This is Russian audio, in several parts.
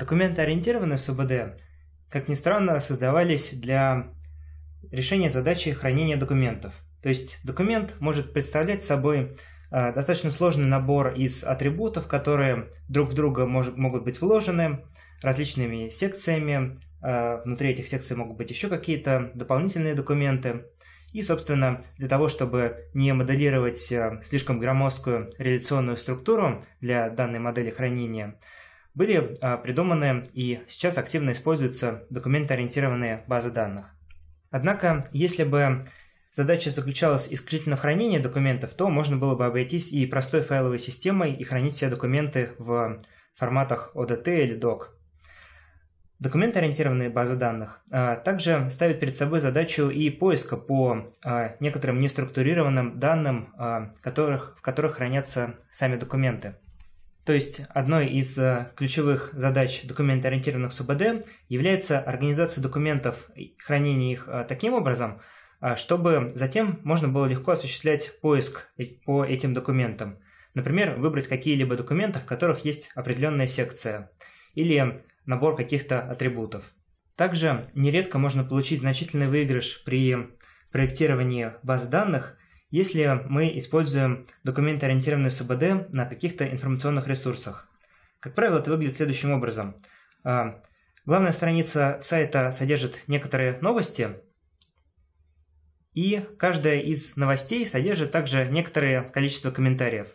Документы, ориентированные СУБД, как ни странно, создавались для решения задачи хранения документов. То есть документ может представлять собой э, достаточно сложный набор из атрибутов, которые друг в друга могут быть вложены различными секциями. Э, внутри этих секций могут быть еще какие-то дополнительные документы. И, собственно, для того, чтобы не моделировать э, слишком громоздкую реляционную структуру для данной модели хранения, были а, придуманы и сейчас активно используются документоориентированные базы данных. Однако, если бы задача заключалась исключительно в хранении документов, то можно было бы обойтись и простой файловой системой и хранить все документы в форматах ODT или DOC. Документоориентированные базы данных а, также ставят перед собой задачу и поиска по а, некоторым неструктурированным данным, которых, в которых хранятся сами документы. То есть одной из э, ключевых задач документоориентированных СУБД является организация документов, хранение их э, таким образом, э, чтобы затем можно было легко осуществлять поиск по этим документам. Например, выбрать какие-либо документы, в которых есть определенная секция или набор каких-то атрибутов. Также нередко можно получить значительный выигрыш при проектировании баз данных, если мы используем документоориентированную СУБД на каких-то информационных ресурсах. Как правило, это выглядит следующим образом. А, главная страница сайта содержит некоторые новости, и каждая из новостей содержит также некоторое количество комментариев.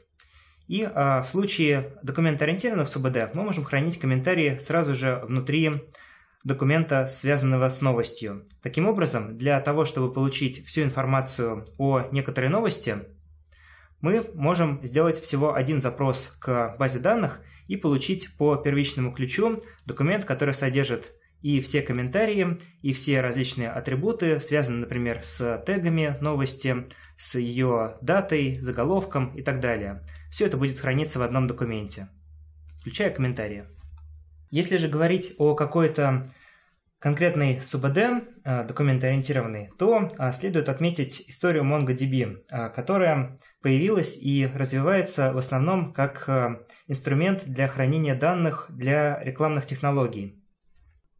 И а, в случае документоориентированных СУБД мы можем хранить комментарии сразу же внутри документа, связанного с новостью. Таким образом, для того, чтобы получить всю информацию о некоторой новости, мы можем сделать всего один запрос к базе данных и получить по первичному ключу документ, который содержит и все комментарии, и все различные атрибуты, связанные, например, с тегами новости, с ее датой, заголовком и так далее. Все это будет храниться в одном документе, включая комментарии. Если же говорить о какой-то конкретной СУБД, э, документоориентированной, то э, следует отметить историю MongoDB, э, которая появилась и развивается в основном как инструмент для хранения данных для рекламных технологий.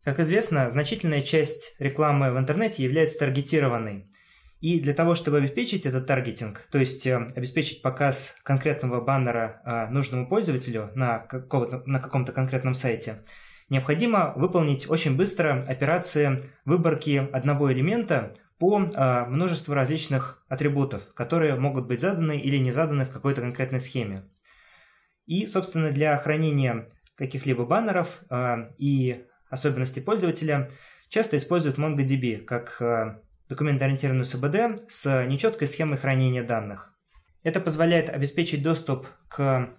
Как известно, значительная часть рекламы в интернете является таргетированной – и для того, чтобы обеспечить этот таргетинг, то есть э, обеспечить показ конкретного баннера э, нужному пользователю на, на каком-то конкретном сайте, необходимо выполнить очень быстро операции выборки одного элемента по э, множеству различных атрибутов, которые могут быть заданы или не заданы в какой-то конкретной схеме. И, собственно, для хранения каких-либо баннеров э, и особенностей пользователя часто используют MongoDB как э, документоориентированную СБД с нечеткой схемой хранения данных. Это позволяет обеспечить доступ к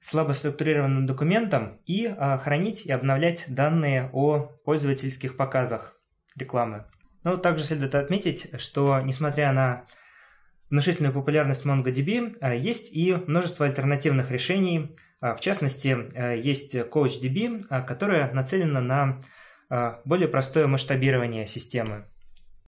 слабо структурированным документам и а, хранить и обновлять данные о пользовательских показах рекламы. Но также следует отметить, что несмотря на внушительную популярность MongoDB, а, есть и множество альтернативных решений. А, в частности, а, есть CoachDB, которая нацелена на более простое масштабирование системы.